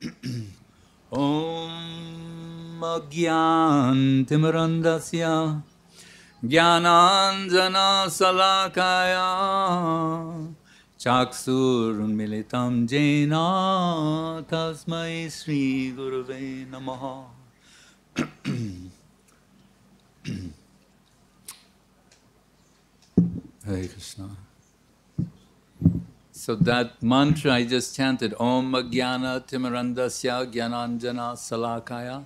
ॐ अज्ञान्तिमरन्दस्य ज्ञानाञ्जनशलाकाया चाक्षुरुन्मिलितं जेन तस्मै श्रीगुरुवे नमः हरे Krishna So that mantra I just chanted, Om Jnana Timarandasya Jnananjana Salakaya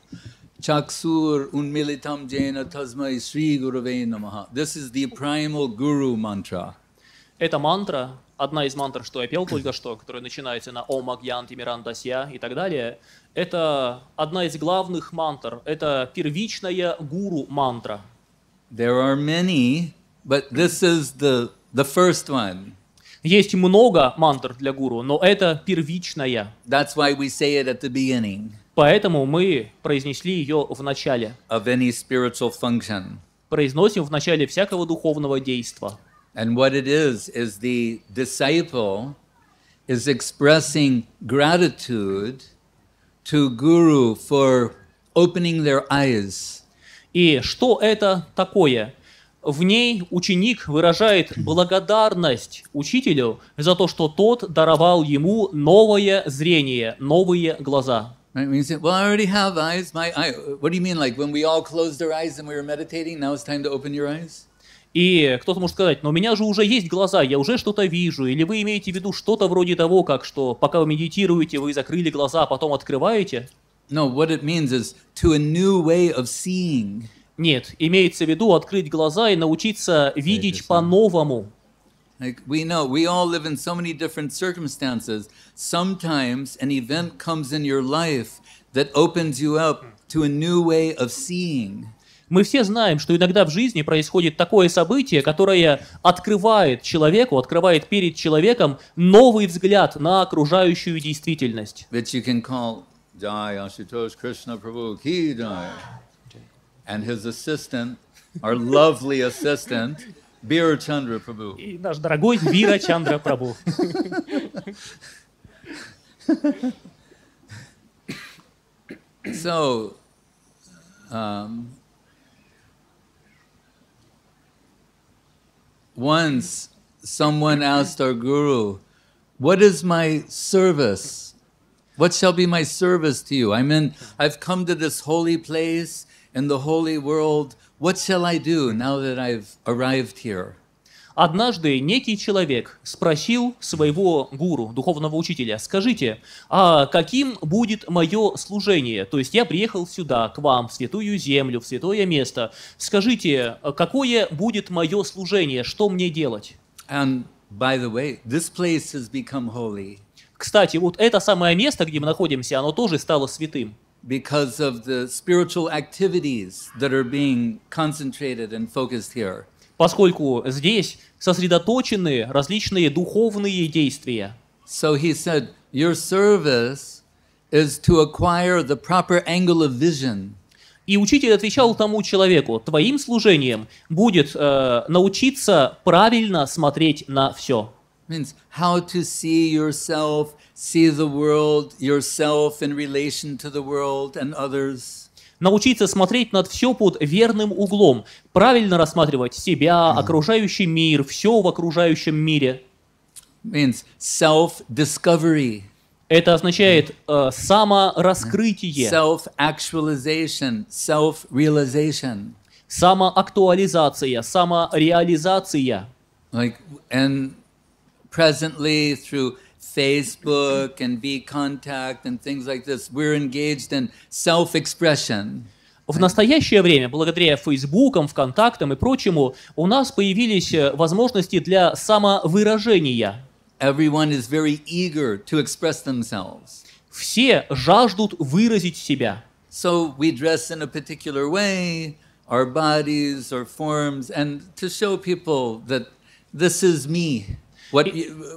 Chaksur Unmilitam Jena Tasmai Sri Gurave Namaha. This is the primal guru mantra. Это мантра, одна из мантр, что я пел только что, которая начинается на Ом Агьян Тимиран Дасья и так далее, это одна из главных мантр, это первичная гуру мантра. There are many, but this is the, the first one. Есть много мантр для гуру, но это первичная. That's why we say it at the beginning. Поэтому мы произнесли ее в начале. Of any spiritual function. Произносим в начале всякого духовного действа. And what it is is the disciple is expressing gratitude to guru for opening their eyes. И что это такое? В ней ученик выражает благодарность учителю за то, что тот даровал ему новое зрение, новые глаза. И кто-то может сказать, но у меня же уже есть глаза, я уже что-то вижу. Или вы имеете в виду что-то вроде того, как что пока вы медитируете, вы закрыли глаза, а потом открываете? No, what it means is to a new way of seeing. Нет, имеется в виду открыть глаза и научиться видеть по-новому. Like we know, we all live in so many different circumstances. Sometimes an event comes in your life that opens you up to a new way of seeing. Мы все знаем, что иногда в жизни происходит такое событие, которое открывает человеку, открывает перед человеком новый взгляд на окружающую действительность. That you can call Jai Ashutosh Krishna Prabhu Ki Jai. and his assistant, our lovely assistant, Bira Chandra Prabhu. И наш дорогой Бира Чандра Прабу. So, um, once someone asked our guru, "What is my service? What shall be my service to you? I'm in. I've come to this holy place." in the holy world, what shall I do now that I've arrived here? Однажды некий человек спросил своего гуру, духовного учителя, скажите, а каким будет мое служение? То есть я приехал сюда, к вам, в святую землю, в святое место. Скажите, какое будет мое служение? Что мне делать? And by the way, this place has become holy. Кстати, вот это самое место, где мы находимся, оно тоже стало святым because of the spiritual activities that are being concentrated and focused here. Поскольку здесь сосредоточены различные духовные действия. So he said, your service is to acquire the proper angle of vision. И учитель отвечал тому человеку, твоим служением будет э, научиться правильно смотреть на все means how to see yourself, see the world, yourself in relation to the world and others. Научиться смотреть над все под верным углом, правильно рассматривать себя, окружающий мир, все в окружающем мире. Means self-discovery. Это означает э, самораскрытие. Self-actualization, self-realization. Самоактуализация, самореализация. Like, and presently through Facebook and V Contact and things like this. We're engaged in self-expression. В настоящее время, благодаря Фейсбукам, ВКонтактам и прочему, у нас появились э, возможности для самовыражения. Everyone is very eager to express themselves. Все жаждут выразить себя. So we dress in a particular way, our bodies, our forms, and to show people that this is me. What,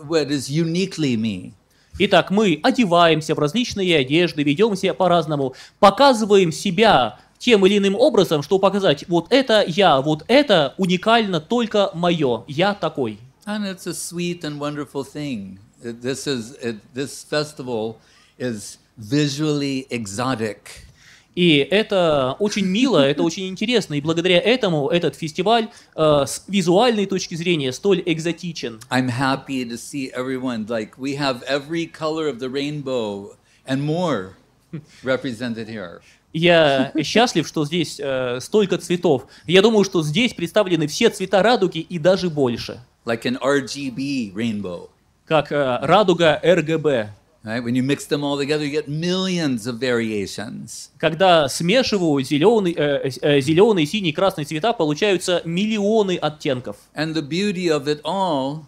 what is uniquely me? Итак, мы одеваемся в различные одежды, ведем себя по-разному, показываем себя тем или иным образом, чтобы показать, вот это я, вот это уникально только мое, я такой. And it's a sweet and wonderful thing. This is this festival is visually exotic. И это очень мило, это очень интересно. И благодаря этому этот фестиваль э, с визуальной точки зрения столь экзотичен. I'm happy to see everyone. Like we have every color of the rainbow and more represented here. Я счастлив, что здесь э, столько цветов. Я думаю, что здесь представлены все цвета радуги и даже больше. Like an RGB rainbow. Как э, радуга РГБ. Когда смешиваю зеленый, э, э, э зеленый, синий, красный цвета, получаются миллионы оттенков. And the beauty of it all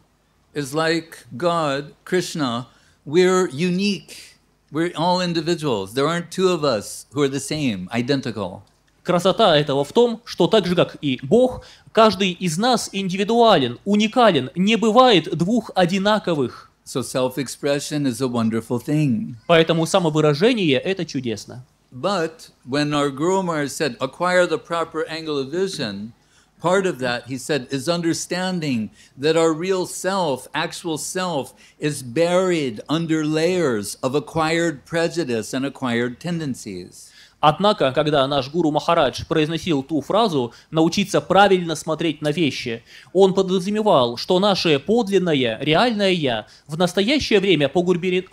is like God, Krishna, we're unique. We're all individuals. There aren't two of us who are the same, identical. Красота этого в том, что так же, как и Бог, каждый из нас индивидуален, уникален, не бывает двух одинаковых. So self-expression is a wonderful thing. Поэтому самовыражение это чудесно. But when our groomer said acquire the proper angle of vision, part of that he said is understanding that our real self, actual self is buried under layers of acquired prejudice and acquired tendencies. Однако, когда наш гуру Махарадж произносил ту фразу «научиться правильно смотреть на вещи», он подразумевал, что наше подлинное, реальное «я» в настоящее время погребено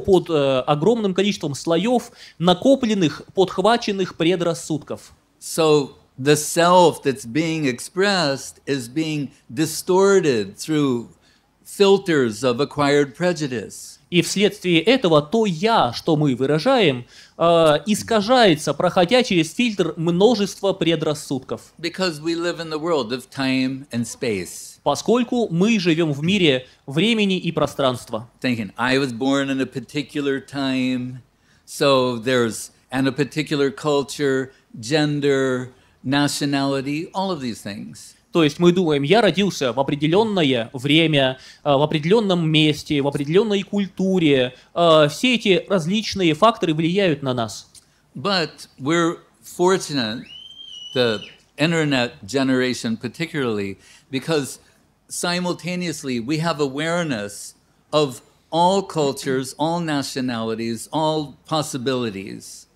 под, э, огромным количеством слоев накопленных, подхваченных предрассудков. So the self that's being expressed is being distorted through filters of acquired prejudice. И вследствие этого то «я», что мы выражаем, э, искажается, проходя через фильтр множества предрассудков. Поскольку мы живем в мире времени и пространства. Thinking, I was born in a particular time, so there's and a particular culture, gender, nationality, all of these things. То есть мы думаем, я родился в определенное время, в определенном месте, в определенной культуре. Все эти различные факторы влияют на нас. But we're fortunate, the internet generation particularly, because simultaneously we have awareness of all cultures, all nationalities, all possibilities.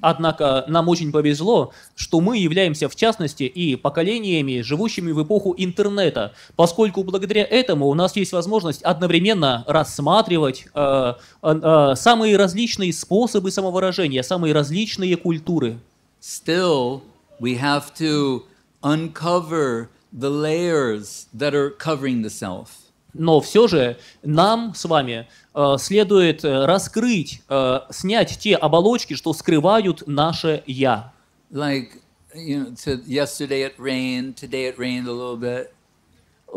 Однако нам очень повезло, что мы являемся в частности и поколениями, живущими в эпоху интернета, поскольку благодаря этому у нас есть возможность одновременно рассматривать э, э, э самые различные способы самовыражения, самые различные культуры. Still, we have to uncover the layers that are covering the self. Но все же нам с вами следует раскрыть, снять те оболочки, что скрывают наше «я». Like, you know, so yesterday it rained, today it rained a little bit.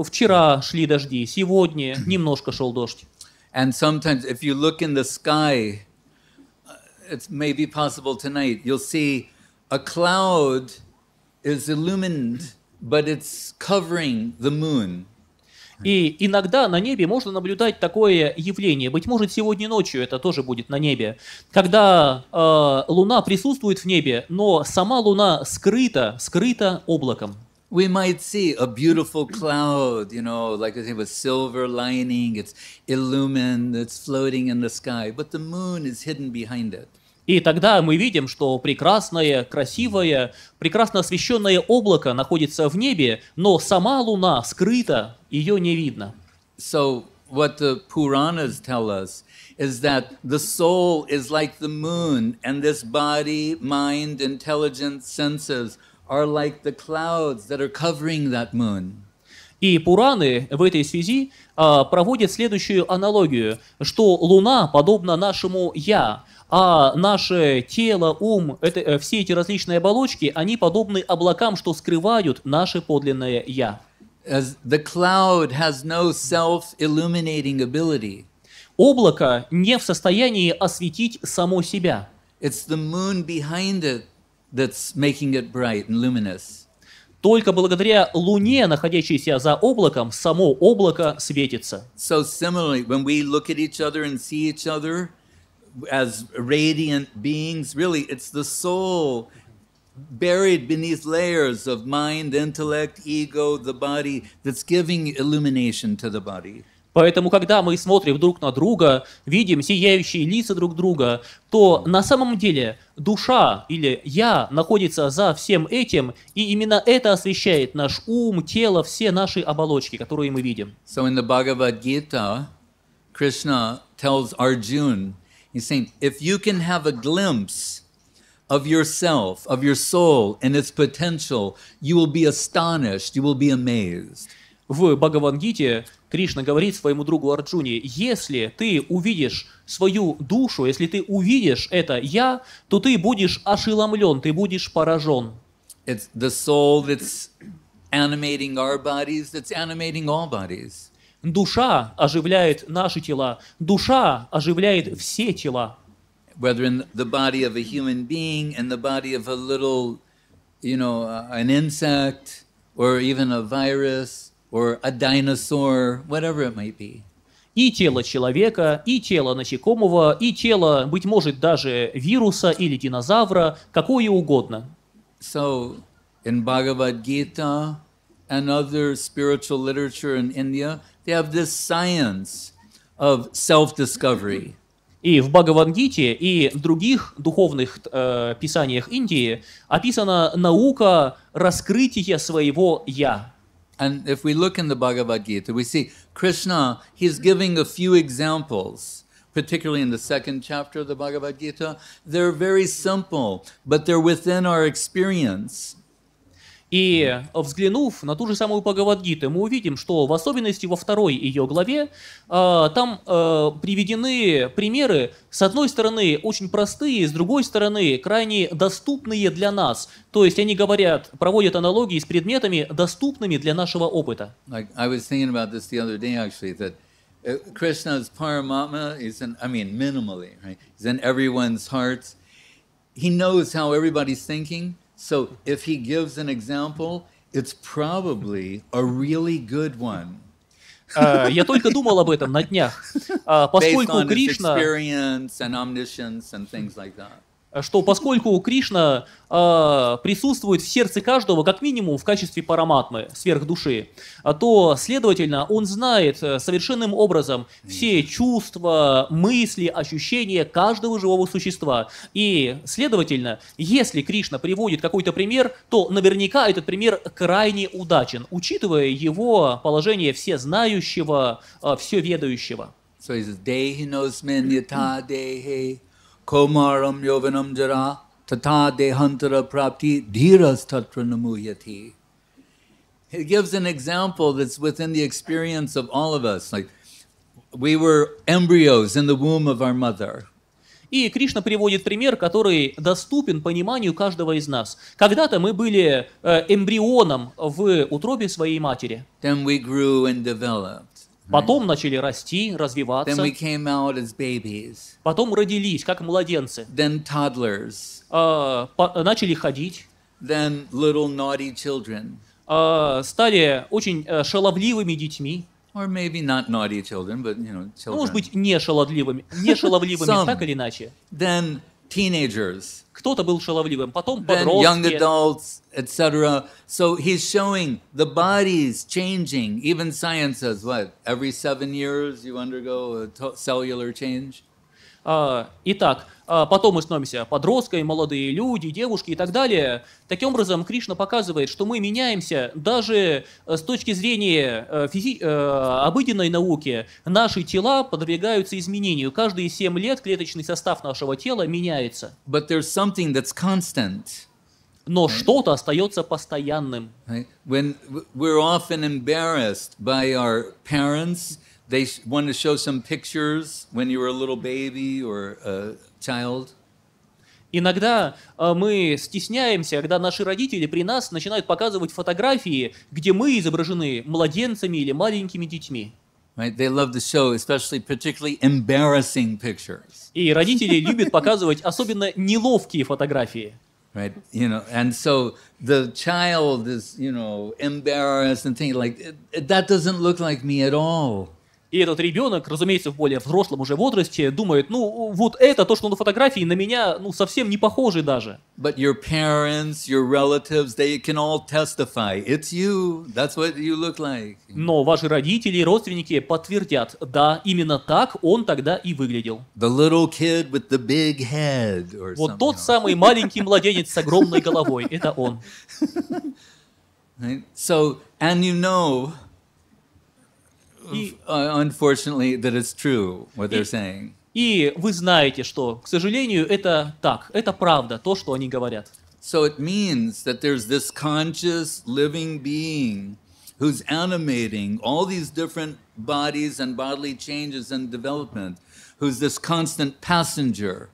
Вчера шли дожди, сегодня немножко шел дождь. And sometimes if you look in the sky, it may be possible tonight, you'll see a cloud is illumined, but it's covering the moon. И иногда на небе можно наблюдать такое явление. Быть может, сегодня ночью это тоже будет на небе. Когда э, Луна присутствует в небе, но сама Луна скрыта, скрыта облаком. we might see a beautiful cloud, you know, like I say, with silver lining, it's illumined, it's floating in the sky, but the moon is hidden behind it. И тогда мы видим, что прекрасное, красивое, прекрасно освещенное облако находится в небе, но сама Луна скрыта, ее не видно. So what the Puranas tell us is that the soul is like the moon, and this body, mind, intelligence, senses are like the clouds that are covering that moon. И Пураны в этой связи uh, проводят следующую аналогию, что Луна подобна нашему Я, а наше тело, ум, это, э, все эти различные оболочки, они подобны облакам, что скрывают наше подлинное «я». As the cloud has no self-illuminating ability. Облако не в состоянии осветить само себя. It's the moon behind it that's making it bright and luminous. Только благодаря Луне, находящейся за облаком, само облако светится. So similarly, when we look at each other and see each other, as radiant beings. Really, it's the soul buried beneath layers of mind, intellect, ego, the body that's giving illumination to the body. Поэтому, когда мы смотрим друг на друга, видим сияющие лица друг друга, то на самом деле душа или я находится за всем этим, и именно это освещает наш ум, тело, все наши оболочки, которые мы видим. So in the Bhagavad Gita, Krishna tells Arjuna He's saying, if you can have a glimpse of yourself, of your soul and its potential, you will be astonished, you will be amazed. В Бхагавангите Кришна говорит своему другу Арджуне, если ты увидишь свою душу, если ты увидишь это «я», то ты будешь ошеломлен, ты будешь поражен. It's the soul that's animating our bodies, that's animating all bodies. Душа оживляет наши тела. Душа оживляет все тела. Whether in the body of a human being, in the body of a little, you know, an insect, or even a virus, or a dinosaur, whatever it might be. И тело человека, и тело насекомого, и тело, быть может, даже вируса или динозавра, какое угодно. So, in Bhagavad Gita, and other spiritual literature in India, they have this science of self-discovery. И в Бхагавангите и в других духовных э, писаниях Индии описана наука раскрытия своего «я». And if we look in the Bhagavad Gita, we see Krishna, he's giving a few examples, particularly in the second chapter of the Bhagavad Gita. They're very simple, but they're within our experience. И взглянув на ту же самую Пагавадгиту, мы увидим, что в особенности во второй ее главе а, там а, приведены примеры, с одной стороны, очень простые, с другой стороны, крайне доступные для нас. То есть они говорят, проводят аналогии с предметами, доступными для нашего опыта. Uh, He knows how everybody's thinking. So if he gives an example, it's probably a really good one. Uh, я только думал об этом на днях, uh, поскольку Кришна... Like что поскольку Кришна э, присутствует в сердце каждого, как минимум в качестве параматмы, сверхдуши, то, следовательно, он знает э, совершенным образом все чувства, мысли, ощущения каждого живого существа. И, следовательно, если Кришна приводит какой-то пример, то наверняка этот пример крайне удачен, учитывая его положение всезнающего, э, все ведающего. So he knows Komaram Yovanam Jara Tata Dehantara Prapti Dhiras Tatra Namuyati. He gives an example that's within the experience of all of us. Like we were embryos in the womb of our mother. И Кришна приводит пример, который доступен пониманию каждого из нас. Когда-то мы были эмбрионом в утробе своей матери. Then we grew and developed. Потом начали расти, развиваться. Then we came out as babies. Потом родились, как младенцы. Then toddlers. Uh, по- начали ходить. Then little naughty children. Uh, стали очень uh, шаловливыми детьми. Or maybe not naughty children, but, you know, children. может быть, не шаловливыми, не шаловливыми, так или иначе. Then teenagers. Кто-то был шаловливым, потом подростки. young adults, etc. So he's showing the body's changing. Even science says what? Every seven years you undergo a cellular change. А, итак, а, потом мы становимся подростками, молодые люди, девушки и так далее. Таким образом, Кришна показывает, что мы меняемся даже э, с точки зрения э, физи- э, обыденной науки. Наши тела подвергаются изменению. Каждые 7 лет клеточный состав нашего тела меняется. But there's something that's constant. Но что-то остается постоянным. When we're often embarrassed by our parents, they wanted to show some pictures when you were a little baby or a child. Иногда э, мы стесняемся, когда наши родители при нас начинают показывать фотографии, где мы изображены младенцами или маленькими детьми. Right? They love to show, especially particularly embarrassing pictures. И родители любят показывать особенно неловкие фотографии. Right, you know, and so the child is, you know, embarrassed and thinking like that doesn't look like me at all. И этот ребенок, разумеется, в более взрослом уже возрасте, думает, ну вот это то, что на фотографии, на меня ну совсем не похоже даже. But your parents, your relatives, they can all testify. It's you. That's what you look like. Но ваши родители и родственники подтвердят, да, именно так он тогда и выглядел. The little kid with the big head. Or вот тот самый маленький младенец с огромной головой. Это он. So, and you know, unfortunately, uh, that unfortunately, that is true, what they're saying. И вы знаете, что, к сожалению, это так, это правда, то, что они говорят. So it means that there's this conscious living being who's animating all these different bodies and bodily changes and development, who's this constant passenger.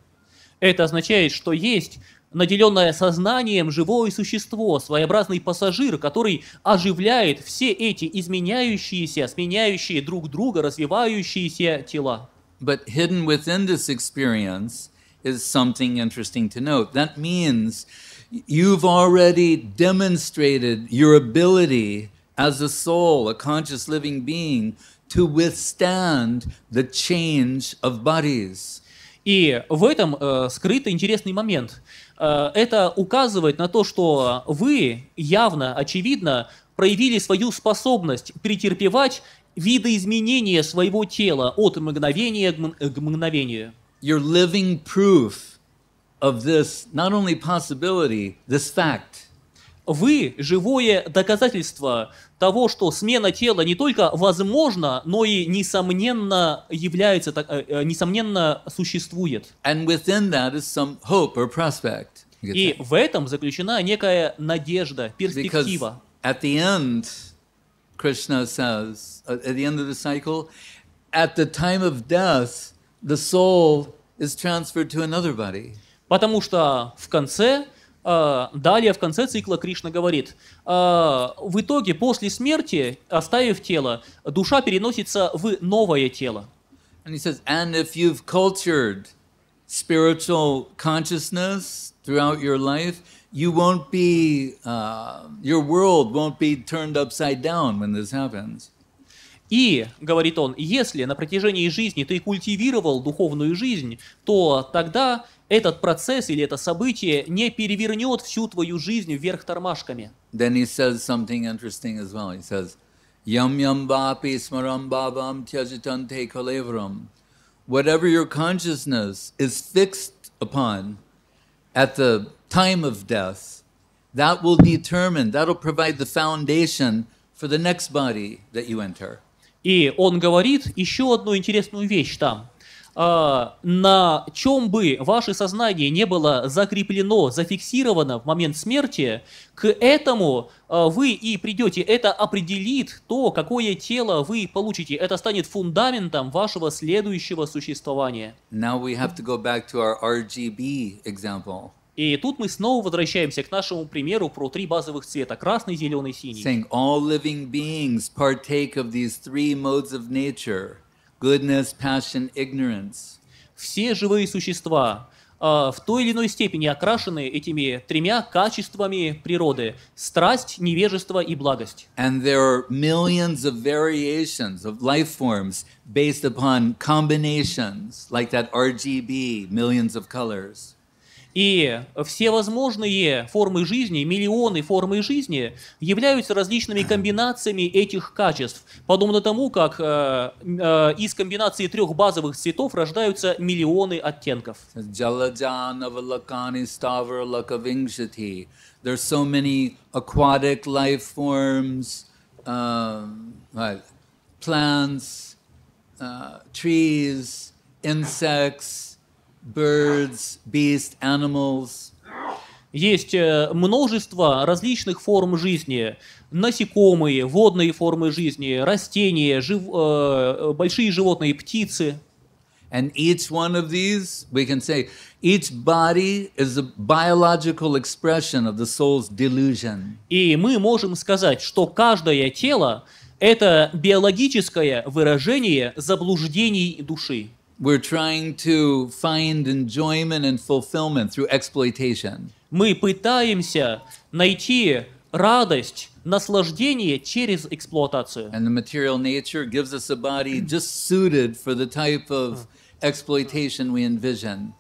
Это означает, что есть наделенное сознанием живое существо, своеобразный пассажир, который оживляет все эти изменяющиеся, сменяющие друг друга, развивающиеся тела. But hidden within this experience is something interesting to note. That means you've already demonstrated your ability as a soul, a conscious living being, to withstand the change of bodies. И в этом э, скрыт интересный момент. Э, это указывает на то, что вы явно, очевидно, проявили свою способность претерпевать видоизменения своего тела от мгновения к мгновению. You're living proof of this not only possibility, this fact – вы живое доказательство того, что смена тела не только возможна, но и несомненно является, э, э, несомненно существует. And within that is some hope or prospect. И в этом заключена некая надежда, перспектива. at the end, Krishna says, uh, at the end of the cycle, at the time of death, the soul is transferred to another body. Потому что в конце Э, далее в конце цикла Кришна говорит, «Э, в итоге после смерти, оставив тело, душа переносится в новое тело. And he says, and if you've cultured spiritual consciousness throughout your life, you won't be, uh, your world won't be turned upside down when this happens. И, говорит он, если на протяжении жизни ты культивировал духовную жизнь, то тогда этот процесс или это событие не перевернет всю твою жизнь вверх тормашками. Then he says something interesting as well. He says, Yam yam vapi smaram bhavam tyajitante kalevram. Whatever your consciousness is fixed upon at the time of death, that will determine, that'll provide the foundation for the next body that you enter. И он говорит еще одну интересную вещь там. А, на чем бы ваше сознание не было закреплено, зафиксировано в момент смерти, к этому а, вы и придете. Это определит то, какое тело вы получите. Это станет фундаментом вашего следующего существования. Now we have to go back to our RGB example. И тут мы снова возвращаемся к нашему примеру про три базовых цвета – красный, зеленый, синий. Saying all living beings partake of these three modes of nature. goodness, passion, ignorance. Все живые существа в той или иной степени окрашены этими тремя качествами природы – страсть, невежество и благость. And there are millions of variations of life forms based upon combinations, like that RGB, millions of colors. И все возможные формы жизни, миллионы формы жизни являются различными комбинациями этих качеств, подобно тому, как э, э, из комбинации трех базовых цветов рождаются миллионы оттенков. Um, plants, uh, trees, insects birds, beasts, animals. Есть э, множество различных форм жизни. Насекомые, водные формы жизни, растения, жив, э, большие животные, птицы. And each one of these, we can say, each body is a biological expression of the soul's delusion. И мы можем сказать, что каждое тело – это биологическое выражение заблуждений души. We're trying to find enjoyment and fulfillment through exploitation. Мы пытаемся найти радость, наслаждение через эксплуатацию. And the material nature gives us a body just suited for the type of exploitation we envision.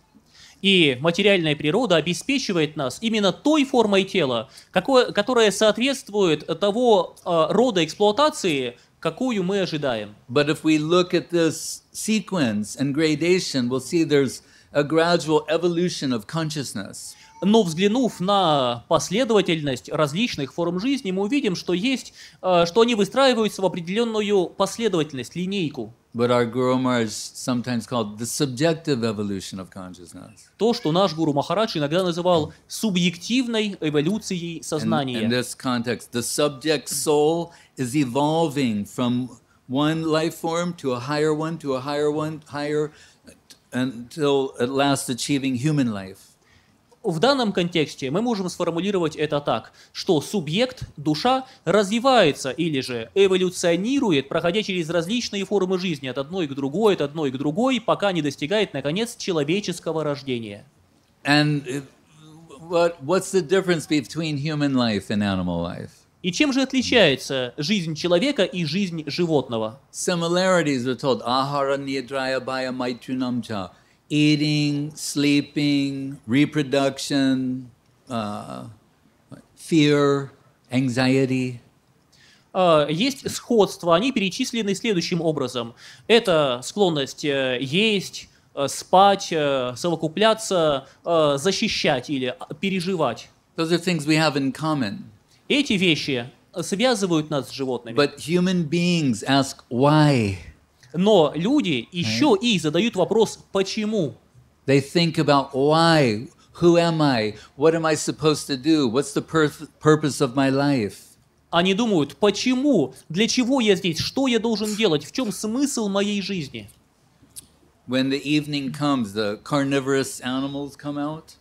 И материальная природа обеспечивает нас именно той формой тела, какое, которая соответствует того э, рода эксплуатации, какую мы ожидаем. But if we look at this sequence and gradation, we'll see there's a gradual evolution of consciousness. Но взглянув на последовательность различных форм жизни, мы увидим, что есть, э, что они выстраиваются в определенную последовательность, линейку. But our Guru Maharaj sometimes called the subjective evolution of consciousness. То, что наш Гуру Махарадж иногда называл субъективной эволюцией сознания. In, in this context, the subject soul is evolving from one life form to a higher one, to a higher one, higher, until at last achieving human life. в данном контексте мы можем сформулировать это так, что субъект, душа, развивается или же эволюционирует, проходя через различные формы жизни от одной к другой, от одной к другой, пока не достигает, наконец, человеческого рождения. And э, what, what's the difference between human life and animal life? И чем же отличается жизнь человека и жизнь животного? Similarities are told ahara nidraya baya maitunamcha eating, sleeping, reproduction, uh, fear, anxiety. Uh, есть сходства, они перечислены следующим образом. Это склонность uh, есть, э, спать, совокупляться, защищать или а, переживать. Those are things we have in common. Эти вещи связывают нас с животными. But human beings ask why. Но люди еще и задают вопрос «почему?». They think about why, who am I, what am I supposed to do, what's the pur- purpose of my life. Они думают, почему, для чего я здесь, что я должен делать, в чем смысл моей жизни. When the evening comes, the carnivorous animals come out.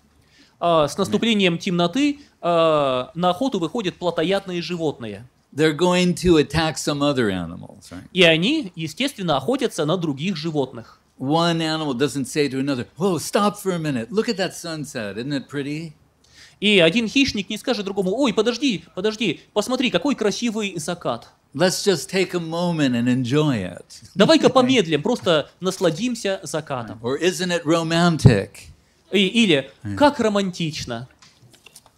Uh, с наступлением темноты uh, на охоту выходят плотоядные животные they're going to attack some other animals, right? И они, естественно, охотятся на других животных. One animal doesn't say to another, "Whoa, stop for a minute. Look at that sunset. Isn't it pretty?" И один хищник не скажет другому, "Ой, подожди, подожди, посмотри, какой красивый закат." Let's just take a moment and enjoy it. Давай-ка помедлим, просто насладимся закатом. Or isn't it romantic? И, или как романтично.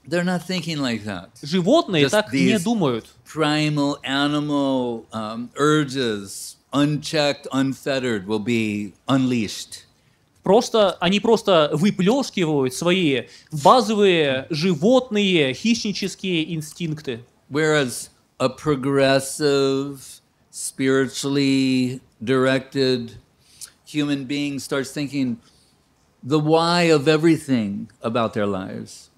They're not thinking like that. Животные Just так не думают. Primal animal um, urges, unchecked, unfettered, will be unleashed. Просто они просто выплескивают свои базовые животные хищнические инстинкты. Whereas a progressive, spiritually directed human being starts thinking the why of everything about their lives.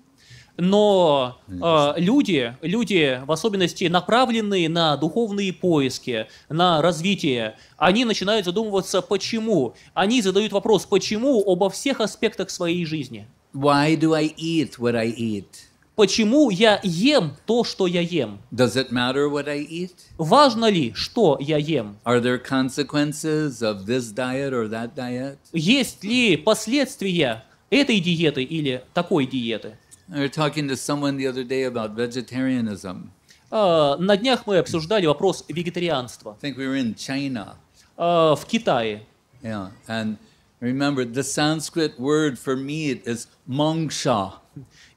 но э, люди, люди, в особенности направленные на духовные поиски, на развитие, они начинают задумываться, почему. Они задают вопрос, почему обо всех аспектах своей жизни. Why do I eat what I eat? Почему я ем то, что я ем? Does it matter what I eat? Важно ли, что я ем? Are there consequences of this diet or that diet? Есть ли последствия этой диеты или такой диеты? We were talking to someone the other day about vegetarianism. Uh, на днях мы обсуждали вопрос вегетарианства. I think we were in China. Uh, в Китае. Yeah, and remember the Sanskrit word for meat is mongsha.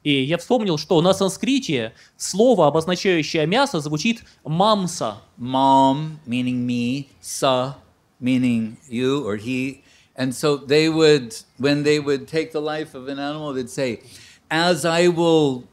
И я вспомнил, что на санскрите слово, обозначающее мясо, звучит мамса. Mom meaning me, sa meaning you or he. And so they would, when they would take the life of an animal, they'd say, as I will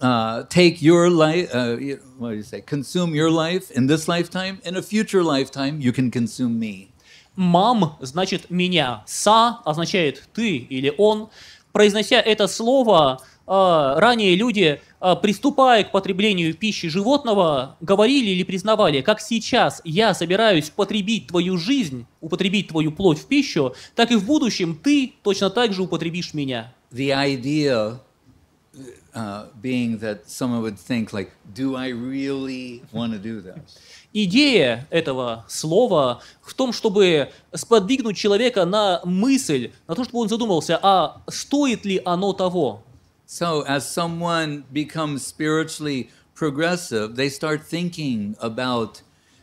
uh, take your life, uh, what do you say, consume your life in this lifetime, in a future lifetime you can consume me. Мам значит меня, са означает ты или он. Произнося это слово, э, ранее люди, э, приступая к потреблению пищи животного, говорили или признавали, как сейчас я собираюсь потребить твою жизнь, употребить твою плоть в пищу, так и в будущем ты точно так же употребишь меня. the idea uh, being that someone would think like, do I really want to do this?" Идея этого слова в том, чтобы сподвигнуть человека на мысль, на то, чтобы он задумался, а стоит ли оно того? So as someone becomes spiritually progressive, they start thinking about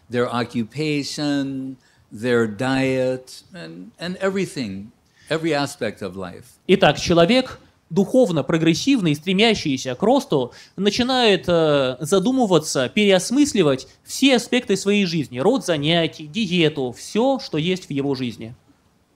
their occupation, their diet, and, and everything Итак, человек духовно прогрессивный, стремящийся к росту, начинает э, задумываться, переосмысливать все аспекты своей жизни, род занятий, диету, все, что есть в его жизни.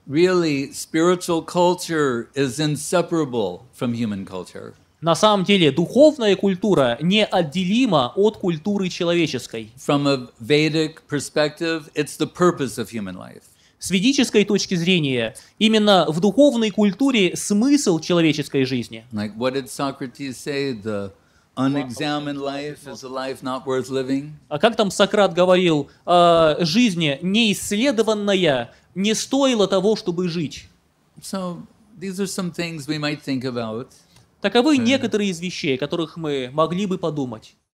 Really, spiritual culture is inseparable from human culture. На самом деле, духовная культура неотделима от культуры человеческой. From a Vedic perspective, it's the purpose of human life с ведической точки зрения, именно в духовной культуре смысл человеческой жизни. А как там Сократ говорил, «А, жизнь неисследованная не стоила того, чтобы жить. Таковы э. некоторые из вещей, о которых мы могли бы подумать.